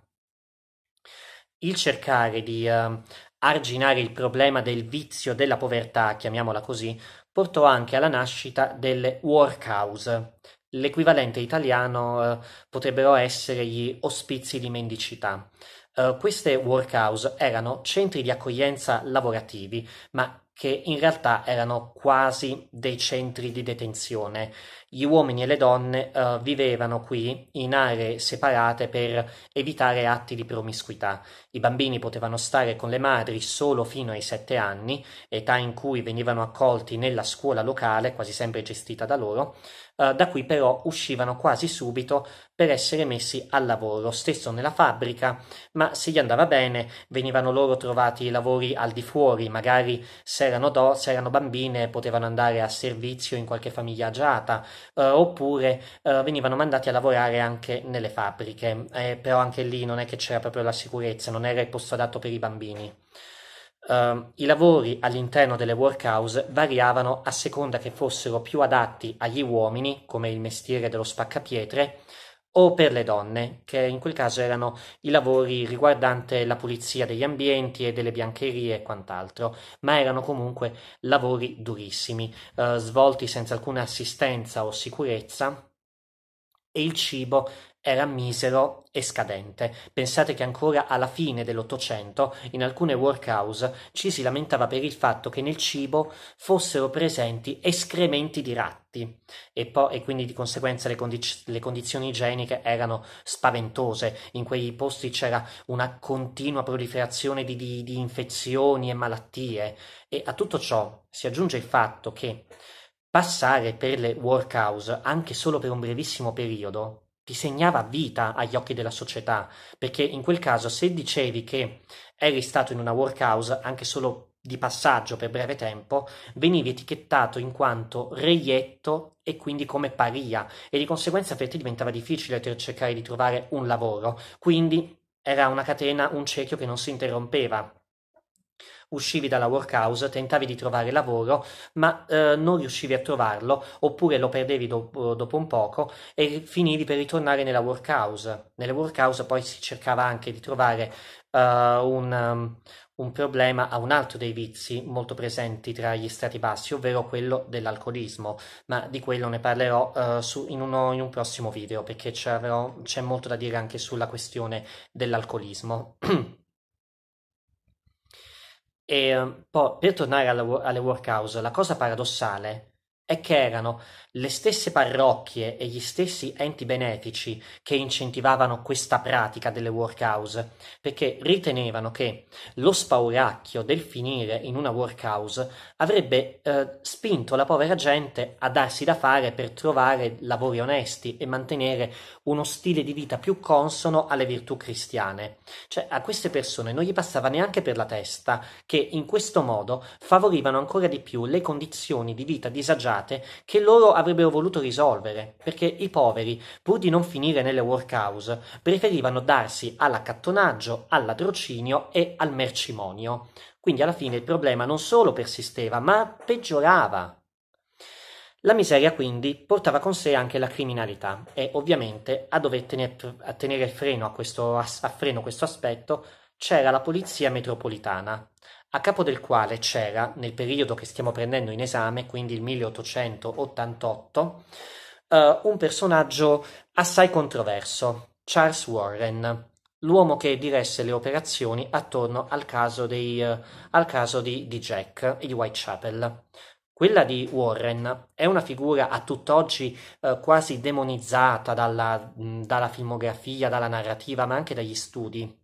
Il cercare di eh, arginare il problema del vizio della povertà, chiamiamola così, portò anche alla nascita delle workhouse. L'equivalente italiano eh, potrebbero essere gli ospizi di mendicità. Uh, queste workhouse erano centri di accoglienza lavorativi, ma che in realtà erano quasi dei centri di detenzione. Gli uomini e le donne uh, vivevano qui in aree separate per evitare atti di promiscuità. I bambini potevano stare con le madri solo fino ai sette anni, età in cui venivano accolti nella scuola locale, quasi sempre gestita da loro, eh, da qui però uscivano quasi subito per essere messi al lavoro, stesso nella fabbrica, ma se gli andava bene venivano loro trovati i lavori al di fuori, magari se erano, do, se erano bambine potevano andare a servizio in qualche famiglia agiata, eh, oppure eh, venivano mandati a lavorare anche nelle fabbriche, eh, però anche lì non è che c'era proprio la sicurezza, non era il posto adatto per i bambini. Ehm, I lavori all'interno delle workhouse variavano a seconda che fossero più adatti agli uomini, come il mestiere dello spaccapietre, o per le donne, che in quel caso erano i lavori riguardanti la pulizia degli ambienti e delle biancherie e quant'altro, ma erano comunque lavori durissimi, uh, svolti senza alcuna assistenza o sicurezza, e il cibo era misero e scadente. Pensate che ancora alla fine dell'Ottocento in alcune workhouse ci si lamentava per il fatto che nel cibo fossero presenti escrementi di ratti e, poi, e quindi di conseguenza le, condiz- le condizioni igieniche erano spaventose. In quei posti c'era una continua proliferazione di, di, di infezioni e malattie e a tutto ciò si aggiunge il fatto che Passare per le workhouse anche solo per un brevissimo periodo ti segnava vita agli occhi della società, perché in quel caso se dicevi che eri stato in una workhouse anche solo di passaggio per breve tempo, venivi etichettato in quanto reietto e quindi come paria e di conseguenza per te diventava difficile cercare di trovare un lavoro, quindi era una catena, un cerchio che non si interrompeva uscivi dalla workhouse, tentavi di trovare lavoro, ma eh, non riuscivi a trovarlo, oppure lo perdevi do- eh, dopo un poco e finivi per ritornare nella workhouse. Nelle workhouse poi si cercava anche di trovare uh, un, um, un problema a un altro dei vizi molto presenti tra gli Stati Bassi, ovvero quello dell'alcolismo, ma di quello ne parlerò uh, su, in, uno, in, un prossimo video perché c'è molto da dire anche sulla questione dell'alcolismo. E um, poi, per tornare alla, alle workhouse, la cosa paradossale è che erano le stesse parrocchie e gli stessi enti benefici che incentivavano questa pratica delle workhouse, perché ritenevano che lo spauracchio del finire in una workhouse avrebbe eh, spinto la povera gente a darsi da fare per trovare lavori onesti e mantenere uno stile di vita più consono alle virtù cristiane. Cioè a queste persone non gli passava neanche per la testa che in questo modo favorivano ancora di più le condizioni di vita disagiate che loro avrebbero voluto risolvere, perché i poveri, pur di non finire nelle workhouse, preferivano darsi all'accattonaggio, al ladrocinio e al mercimonio. Quindi alla fine il problema non solo persisteva, ma peggiorava. La miseria quindi portava con sé anche la criminalità e ovviamente a dover tenere, a tenere freno a questo, a freno questo aspetto c'era la Polizia Metropolitana, a capo del quale c'era, nel periodo che stiamo prendendo in esame, quindi il 1888, eh, un personaggio assai controverso, Charles Warren, l'uomo che diresse le operazioni attorno al caso, dei, eh, al caso di, di Jack e di Whitechapel. Quella di Warren è una figura a tutt'oggi eh, quasi demonizzata dalla, dalla filmografia, dalla narrativa, ma anche dagli studi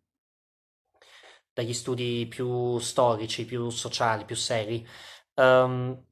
dagli studi più storici, più sociali, più seri. Um,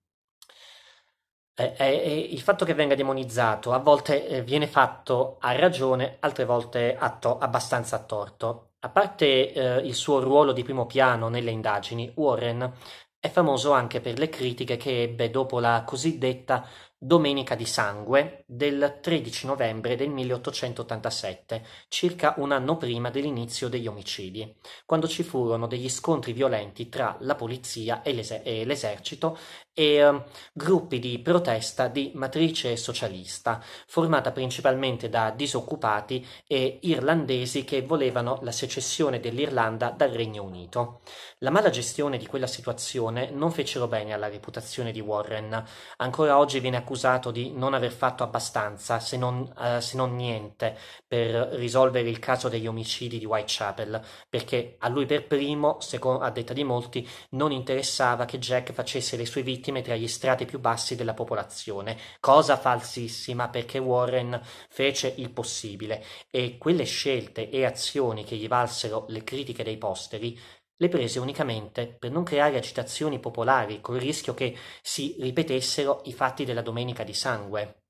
e, e, il fatto che venga demonizzato a volte eh, viene fatto a ragione, altre volte a to- abbastanza a torto. A parte eh, il suo ruolo di primo piano nelle indagini, Warren è famoso anche per le critiche che ebbe dopo la cosiddetta Domenica di Sangue del 13 novembre del 1887, circa un anno prima dell'inizio degli omicidi, quando ci furono degli scontri violenti tra la polizia e, l'es- e l'esercito e ehm, gruppi di protesta di matrice socialista, formata principalmente da disoccupati e irlandesi che volevano la secessione dell'Irlanda dal Regno Unito. La mala gestione di quella situazione non fecero bene alla reputazione di Warren. Ancora oggi viene accusato di non aver fatto abbastanza, se non, eh, se non niente, per risolvere il caso degli omicidi di Whitechapel, perché a lui per primo, secondo, a detta di molti, non interessava che Jack facesse le sue vittime vittime tra gli strati più bassi della popolazione, cosa falsissima perché Warren fece il possibile e quelle scelte e azioni che gli valsero le critiche dei posteri le prese unicamente per non creare agitazioni popolari col rischio che si ripetessero i fatti della Domenica di Sangue.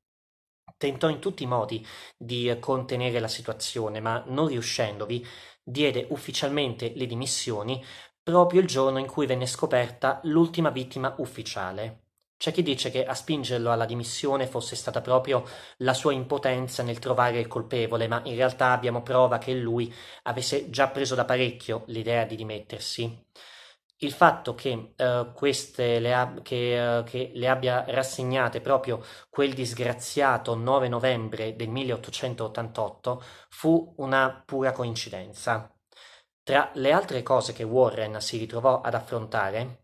Tentò in tutti i modi di contenere la situazione, ma non riuscendovi, diede ufficialmente le dimissioni proprio il giorno in cui venne scoperta l'ultima vittima ufficiale. C'è chi dice che a spingerlo alla dimissione fosse stata proprio la sua impotenza nel trovare il colpevole, ma in realtà abbiamo prova che lui avesse già preso da parecchio l'idea di dimettersi. Il fatto che uh, queste le, ab- che, uh, che le abbia rassegnate proprio quel disgraziato 9 novembre del 1888 fu una pura coincidenza. Tra le altre cose che Warren si ritrovò ad affrontare,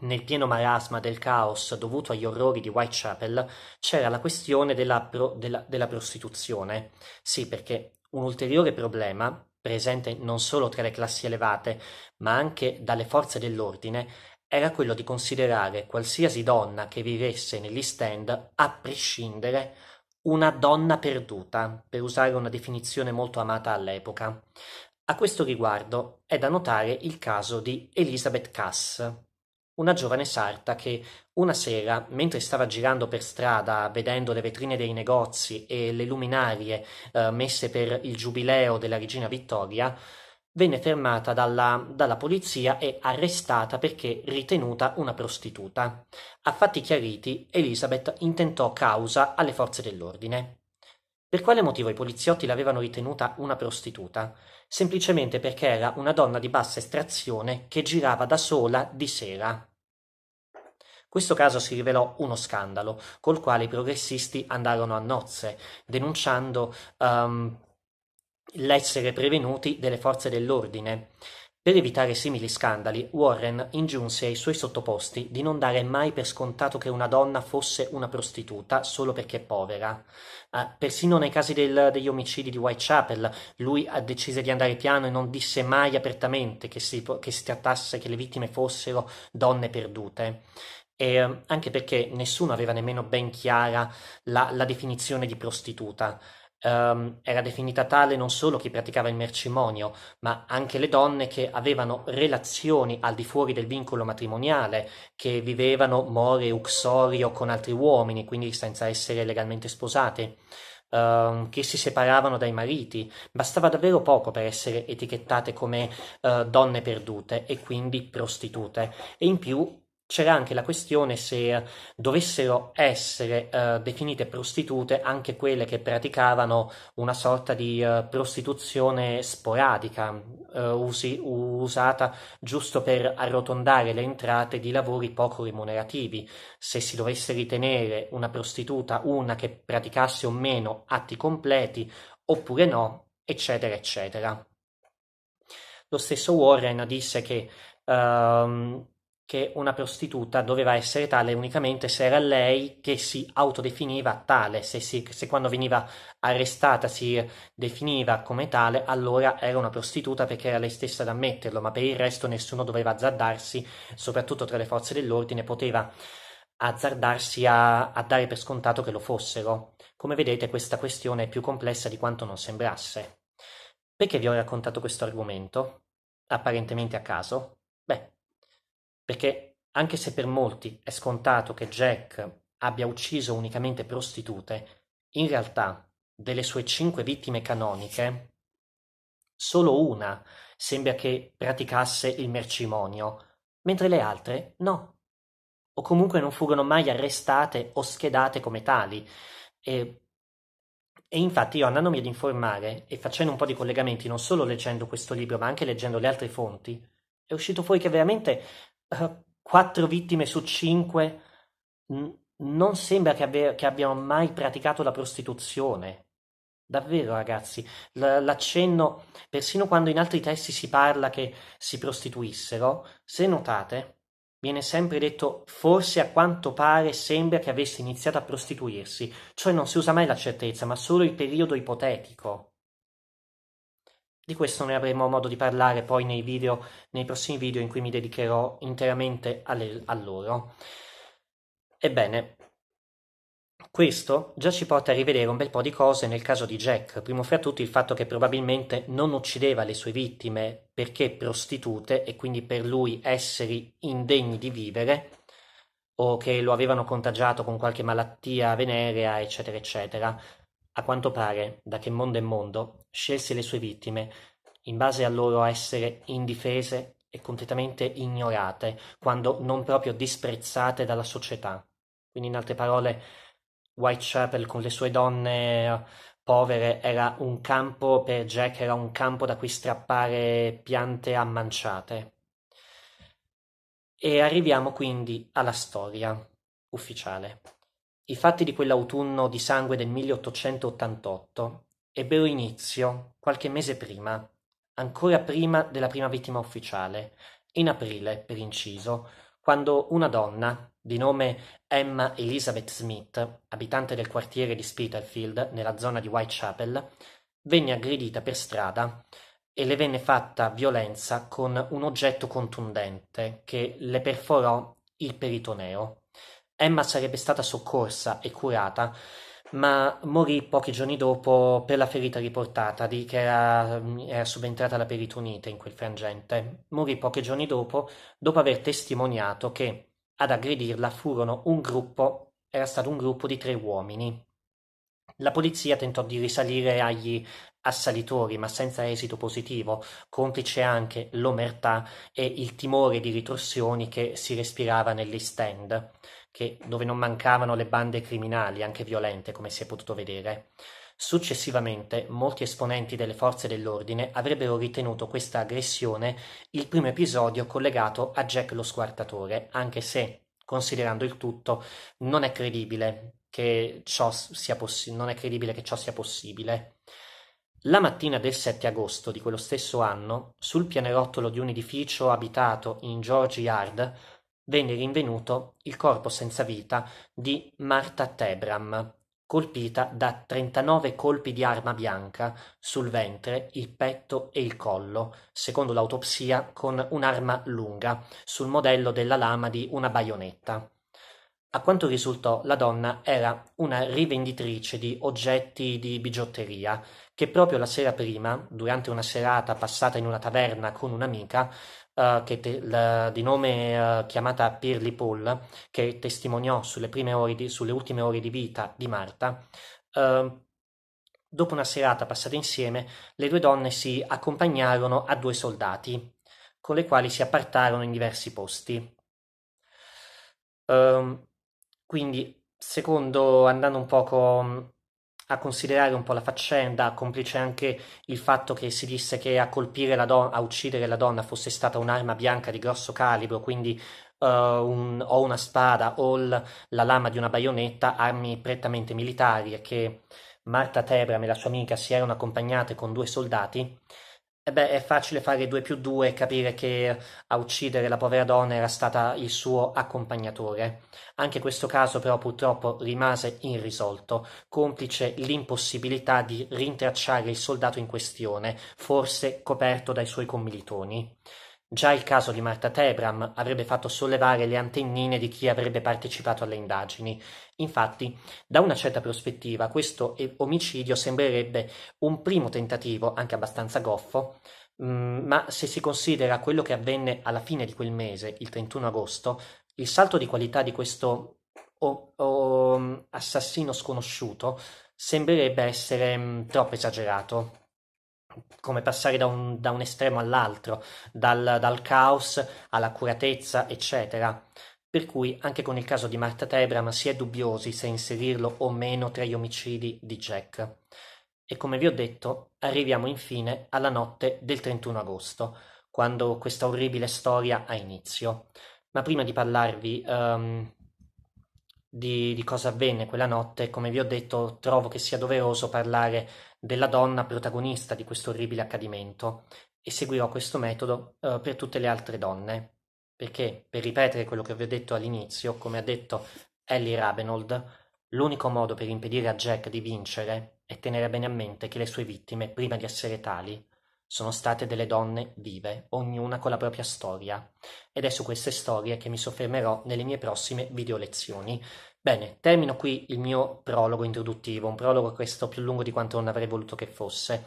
nel pieno marasma del caos dovuto agli orrori di Whitechapel, c'era la questione della, pro, della, della prostituzione. Sì, perché un ulteriore problema, presente non solo tra le classi elevate, ma anche dalle forze dell'ordine, era quello di considerare qualsiasi donna che vivesse nell'East End, a prescindere, una donna perduta, per usare una definizione molto amata all'epoca. A questo riguardo è da notare il caso di Elizabeth Cass, una giovane sarta che una sera, mentre stava girando per strada vedendo le vetrine dei negozi e le luminarie eh, messe per il giubileo della regina Vittoria, venne fermata dalla, dalla, polizia e arrestata perché ritenuta una prostituta. A fatti chiariti, Elizabeth intentò causa alle forze dell'ordine. Per quale motivo i poliziotti l'avevano ritenuta una prostituta? Semplicemente perché era una donna di bassa estrazione che girava da sola di sera. Questo caso si rivelò uno scandalo, col quale i progressisti andarono a nozze, denunciando um, l'essere prevenuti delle forze dell'ordine. Per evitare simili scandali, Warren ingiunse ai suoi sottoposti di non dare mai per scontato che una donna fosse una prostituta solo perché povera. Eh, persino nei casi del, degli omicidi di Whitechapel, lui decise di andare piano e non disse mai apertamente che si, che si trattasse che le vittime fossero donne perdute. E, ehm, anche perché nessuno aveva nemmeno ben chiara la, la definizione di prostituta um, era definita tale non solo chi praticava il mercimonio, ma anche le donne che avevano relazioni al di fuori del vincolo matrimoniale, che vivevano more uxorio con altri uomini, quindi senza essere legalmente sposate ehm, che si separavano dai mariti, bastava davvero poco per essere etichettate come uh, donne perdute e quindi prostitute e in più c'era anche la questione se dovessero essere eh, definite prostitute anche quelle che praticavano una sorta di eh, prostituzione sporadica, eh, usi, usata giusto per arrotondare le entrate di lavori poco remunerativi. Se si dovesse ritenere una prostituta una che praticasse o meno atti completi oppure no, eccetera, eccetera. Lo stesso Warren disse che ehm, che una prostituta doveva essere tale unicamente se era lei che si autodefiniva tale, se, si, se, quando veniva arrestata si definiva come tale, allora era una prostituta perché era lei stessa ad ammetterlo, ma per il resto nessuno doveva azzardarsi, soprattutto tra le forze dell'ordine, poteva azzardarsi a, a dare per scontato che lo fossero. Come vedete questa questione è più complessa di quanto non sembrasse. Perché vi ho raccontato questo argomento? Apparentemente a caso, perché anche se per molti è scontato che Jack abbia ucciso unicamente prostitute, in realtà delle sue cinque vittime canoniche, solo una sembra che praticasse il mercimonio, mentre le altre no, o comunque non furono mai arrestate o schedate come tali. E, e infatti io andandomi ad informare e facendo un po' di collegamenti, non solo leggendo questo libro, ma anche leggendo le altre fonti, è uscito fuori che veramente eh, quattro vittime su cinque non sembra che, abbe- che, abbiano mai praticato la prostituzione. Davvero, ragazzi, l- l'accenno, persino quando in altri testi si parla che si prostituissero, se notate, viene sempre detto forse a quanto pare sembra che avesse iniziato a prostituirsi, cioè non si usa mai la certezza, ma solo il periodo ipotetico. Di questo ne avremo modo di parlare poi nei, video, nei prossimi video in cui mi dedicherò interamente alle, a loro. Ebbene, questo già ci porta a rivedere un bel po' di cose nel caso di Jack, primo fra tutti il fatto che probabilmente non uccideva le sue vittime perché prostitute e quindi per lui esseri indegni di vivere o che lo avevano contagiato con qualche malattia venerea, eccetera, eccetera, a quanto pare, da che mondo è mondo, scelse le sue vittime in base al loro essere indifese e completamente ignorate, quando non proprio disprezzate dalla società. Quindi, in altre parole, Whitechapel con le sue donne povere era un campo per Jack, era un campo da cui strappare piante ammanciate. E arriviamo quindi alla storia ufficiale. I fatti di quell'autunno di sangue del 1888 ebbero inizio qualche mese prima, ancora prima della prima vittima ufficiale, in aprile per inciso, quando una donna, di nome Emma Elizabeth Smith, abitante del quartiere di Spitalfield, nella zona di Whitechapel, venne aggredita per strada e le venne fatta violenza con un oggetto contundente che le perforò il peritoneo. Emma sarebbe stata soccorsa e curata, ma morì pochi giorni dopo per la ferita riportata, di che era, era subentrata la peritonite in quel frangente. Morì pochi giorni dopo, dopo aver testimoniato che ad aggredirla furono un gruppo, era stato un gruppo di tre uomini. La polizia tentò di risalire agli assalitori, ma senza esito positivo, complice anche l'omertà e il timore di ritorsioni che si respirava negli stand che, dove non mancavano le bande criminali, anche violente, come si è potuto vedere. Successivamente, molti esponenti delle forze dell'ordine avrebbero ritenuto questa aggressione il primo episodio collegato a Jack lo squartatore, anche se, considerando il tutto, non è credibile che ciò sia, possi- che ciò sia possibile. La mattina del 7 agosto di quello stesso anno, sul pianerottolo di un edificio abitato in George Yard, venne rinvenuto il corpo senza vita di Marta Tebram, colpita da 39 colpi di arma bianca sul ventre, il petto e il collo, secondo l'autopsia con un'arma lunga, sul modello della lama di una baionetta. A quanto risultò, la donna era una rivenditrice di oggetti di bigiotteria che proprio la sera prima, durante una serata passata in una taverna con un'amica, Uh, te, la, di nome uh, chiamata Pirli Paul, che testimoniò sulle, di, sulle, ultime ore di vita di Marta, uh, dopo una serata passata insieme, le due donne si accompagnarono a due soldati, con le quali si appartarono in diversi posti. Ehm, quindi, secondo, andando un poco a considerare un po' la faccenda, complice anche il fatto che si disse che a colpire la donna, a uccidere la donna fosse stata un'arma bianca di grosso calibro, quindi uh, un, o una spada o l- la lama di una baionetta, armi prettamente militari e che Marta Tebram e la sua amica si erano accompagnate con due soldati, e eh beh, è facile fare 2 più 2 e capire che a uccidere la povera donna era stata il suo accompagnatore. Anche questo caso però purtroppo rimase irrisolto, complice l'impossibilità di rintracciare il soldato in questione, forse coperto dai suoi commilitoni. Già il caso di Marta Tebram avrebbe fatto sollevare le antennine di chi avrebbe partecipato alle indagini. Infatti, da una certa prospettiva, questo omicidio sembrerebbe un primo tentativo, anche abbastanza goffo, mm, ma se si considera quello che avvenne alla fine di quel mese, il 31 agosto, il salto di qualità di questo o, o, mm, assassino sconosciuto sembrerebbe essere mm, troppo esagerato come passare da un, da un estremo all'altro, dal, dal, caos all'accuratezza, eccetera. Per cui anche con il caso di Marta Tebram si è dubbiosi se inserirlo o meno tra gli omicidi di Jack. E come vi ho detto, arriviamo infine alla notte del 31 agosto, quando questa orribile storia ha inizio. Ma prima di parlarvi um, di, di, cosa avvenne quella notte, come vi ho detto, trovo che sia doveroso parlare della donna protagonista di questo orribile accadimento e seguirò questo metodo eh, per tutte le altre donne, perché per ripetere quello che vi ho detto all'inizio, come ha detto Ellie Rabenold, l'unico modo per impedire a Jack di vincere è tenere bene a mente che le sue vittime, prima di essere tali, sono state delle donne vive, ognuna con la propria storia, ed è su queste storie che mi soffermerò nelle mie prossime video lezioni. Bene, termino qui il mio prologo introduttivo, un prologo questo più lungo di quanto non avrei voluto che fosse.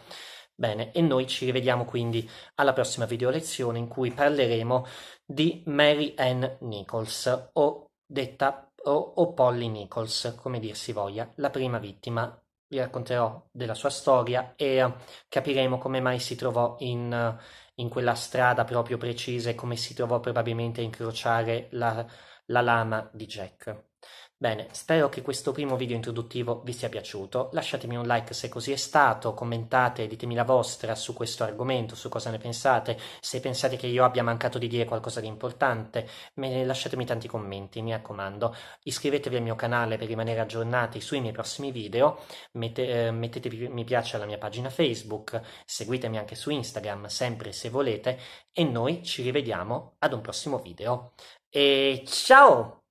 Bene, e noi ci rivediamo quindi alla prossima video lezione in cui parleremo di Mary Ann Nichols, o detta o, o Polly Nichols, come dir si voglia, la prima vittima vi racconterò della sua storia e eh, capiremo come mai si trovò in, eh, in quella strada proprio precisa e come si trovò probabilmente a incrociare la, la lama di Jack. Bene, spero che questo primo video introduttivo vi sia piaciuto, lasciatemi un like se così è stato, commentate, ditemi la vostra su questo argomento, su cosa ne pensate, se pensate che io abbia mancato di dire qualcosa di importante, lasciatemi tanti commenti, mi raccomando, iscrivetevi al mio canale per rimanere aggiornati sui miei prossimi video, Mette, eh, mettetevi mi piace alla mia pagina Facebook, seguitemi anche su Instagram, sempre se volete, e noi ci rivediamo ad un prossimo video. E ciao!